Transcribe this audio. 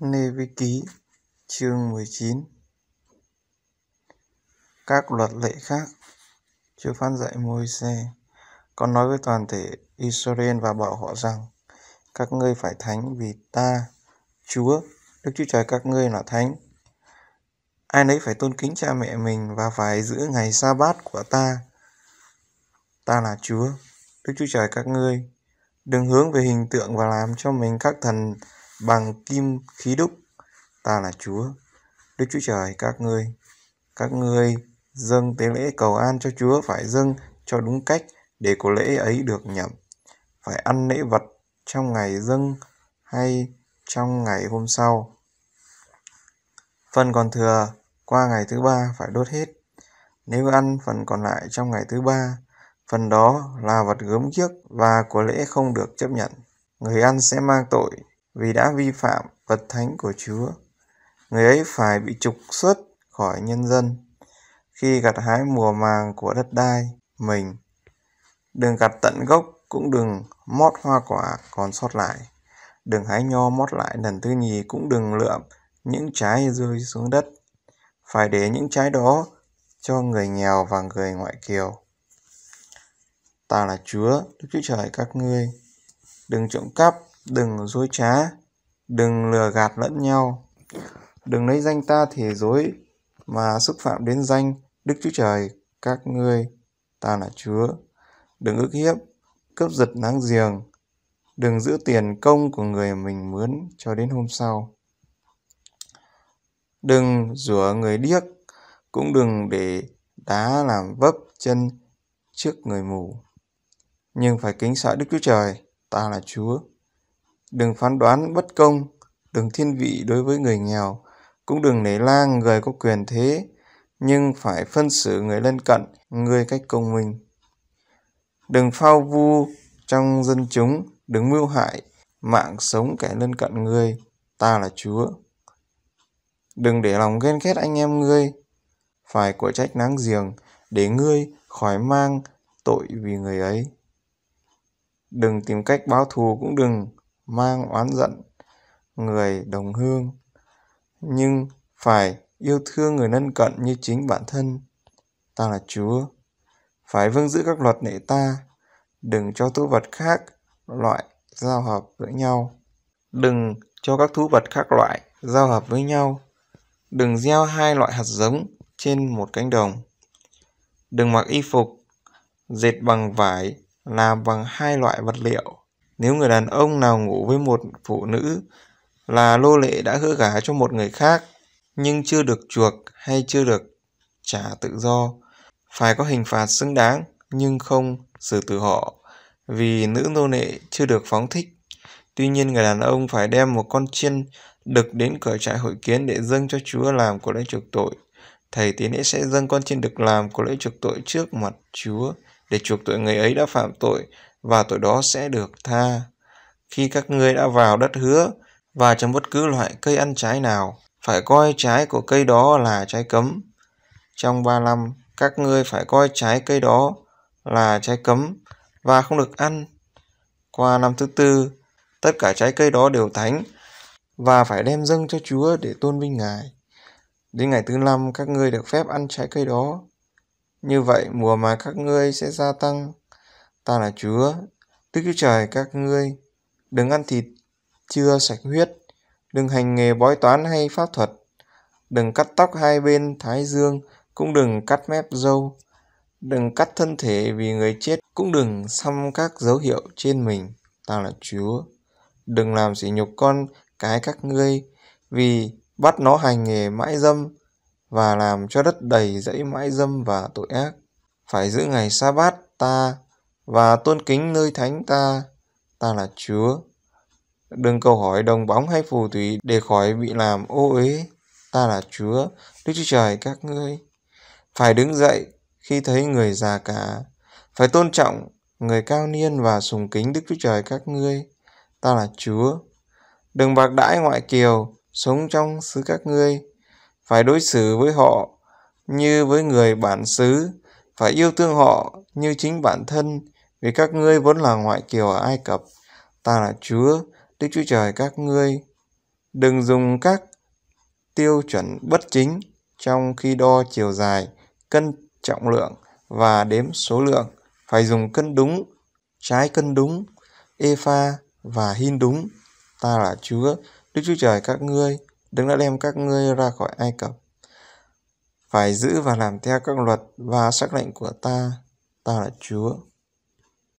Nê Vi Ký chương 19 Các luật lệ khác Chúa phán dạy môi xe Con nói với toàn thể Israel và bảo họ rằng Các ngươi phải thánh vì ta Chúa Đức Chúa Trời các ngươi là thánh Ai nấy phải tôn kính cha mẹ mình Và phải giữ ngày sa bát của ta Ta là Chúa Đức Chúa Trời các ngươi Đừng hướng về hình tượng và làm cho mình các thần bằng kim khí đúc ta là chúa đức chúa trời các ngươi các ngươi dâng tế lễ cầu an cho chúa phải dâng cho đúng cách để của lễ ấy được nhậm phải ăn lễ vật trong ngày dâng hay trong ngày hôm sau phần còn thừa qua ngày thứ ba phải đốt hết nếu ăn phần còn lại trong ngày thứ ba phần đó là vật gớm kiếc và của lễ không được chấp nhận người ăn sẽ mang tội vì đã vi phạm vật thánh của Chúa. Người ấy phải bị trục xuất khỏi nhân dân khi gặt hái mùa màng của đất đai mình. Đừng gặt tận gốc cũng đừng mót hoa quả còn sót lại. Đừng hái nho mót lại lần thứ nhì cũng đừng lượm những trái rơi xuống đất. Phải để những trái đó cho người nghèo và người ngoại kiều. Ta là Chúa, Đức Chúa Trời các ngươi. Đừng trộm cắp, đừng dối trá, đừng lừa gạt lẫn nhau. Đừng lấy danh ta thể dối mà xúc phạm đến danh Đức Chúa Trời các ngươi, ta là Chúa. Đừng ức hiếp, cướp giật nắng giềng, đừng giữ tiền công của người mình mướn cho đến hôm sau. Đừng rửa người điếc, cũng đừng để đá làm vấp chân trước người mù. Nhưng phải kính sợ Đức Chúa Trời, ta là Chúa đừng phán đoán bất công, đừng thiên vị đối với người nghèo, cũng đừng nể lang người có quyền thế, nhưng phải phân xử người lân cận, người cách công minh. Đừng phao vu trong dân chúng, đừng mưu hại, mạng sống kẻ lân cận người. ta là Chúa. Đừng để lòng ghen ghét anh em ngươi, phải của trách nắng giềng, để ngươi khỏi mang tội vì người ấy. Đừng tìm cách báo thù cũng đừng, mang oán giận người đồng hương nhưng phải yêu thương người lân cận như chính bản thân ta là chúa phải vâng giữ các luật lệ ta đừng cho thú vật khác loại giao hợp với nhau đừng cho các thú vật khác loại giao hợp với nhau đừng gieo hai loại hạt giống trên một cánh đồng đừng mặc y phục dệt bằng vải làm bằng hai loại vật liệu nếu người đàn ông nào ngủ với một phụ nữ là lô lệ đã hứa gả cho một người khác nhưng chưa được chuộc hay chưa được trả tự do, phải có hình phạt xứng đáng nhưng không xử tử họ vì nữ nô lệ chưa được phóng thích. Tuy nhiên người đàn ông phải đem một con chiên đực đến cửa trại hội kiến để dâng cho Chúa làm của lễ chuộc tội. Thầy tiến lễ sẽ dâng con chiên đực làm của lễ chuộc tội trước mặt Chúa để chuộc tội người ấy đã phạm tội và tội đó sẽ được tha. Khi các ngươi đã vào đất hứa và trong bất cứ loại cây ăn trái nào, phải coi trái của cây đó là trái cấm. Trong ba năm, các ngươi phải coi trái cây đó là trái cấm và không được ăn. Qua năm thứ tư, tất cả trái cây đó đều thánh và phải đem dâng cho Chúa để tôn vinh Ngài. Đến ngày thứ năm các ngươi được phép ăn trái cây đó. Như vậy mùa mà các ngươi sẽ gia tăng ta là Chúa, Đức Chúa Trời các ngươi, đừng ăn thịt, chưa sạch huyết, đừng hành nghề bói toán hay pháp thuật, đừng cắt tóc hai bên thái dương, cũng đừng cắt mép râu, đừng cắt thân thể vì người chết, cũng đừng xăm các dấu hiệu trên mình, ta là Chúa. Đừng làm sỉ nhục con cái các ngươi, vì bắt nó hành nghề mãi dâm và làm cho đất đầy dẫy mãi dâm và tội ác. Phải giữ ngày sa bát ta và tôn kính nơi thánh ta, ta là Chúa. Đừng câu hỏi đồng bóng hay phù thủy để khỏi bị làm ô uế, ta là Chúa, Đức Chúa Trời các ngươi. Phải đứng dậy khi thấy người già cả, phải tôn trọng người cao niên và sùng kính Đức Chúa Trời các ngươi, ta là Chúa. Đừng bạc đãi ngoại kiều, sống trong xứ các ngươi, phải đối xử với họ như với người bản xứ, phải yêu thương họ như chính bản thân, vì các ngươi vốn là ngoại kiều ở Ai Cập, ta là Chúa, Đức Chúa Trời các ngươi. Đừng dùng các tiêu chuẩn bất chính trong khi đo chiều dài, cân trọng lượng và đếm số lượng. Phải dùng cân đúng, trái cân đúng, Epha và hin đúng. Ta là Chúa, Đức Chúa Trời các ngươi, đấng đã đem các ngươi ra khỏi Ai Cập. Phải giữ và làm theo các luật và sắc lệnh của ta, ta là Chúa.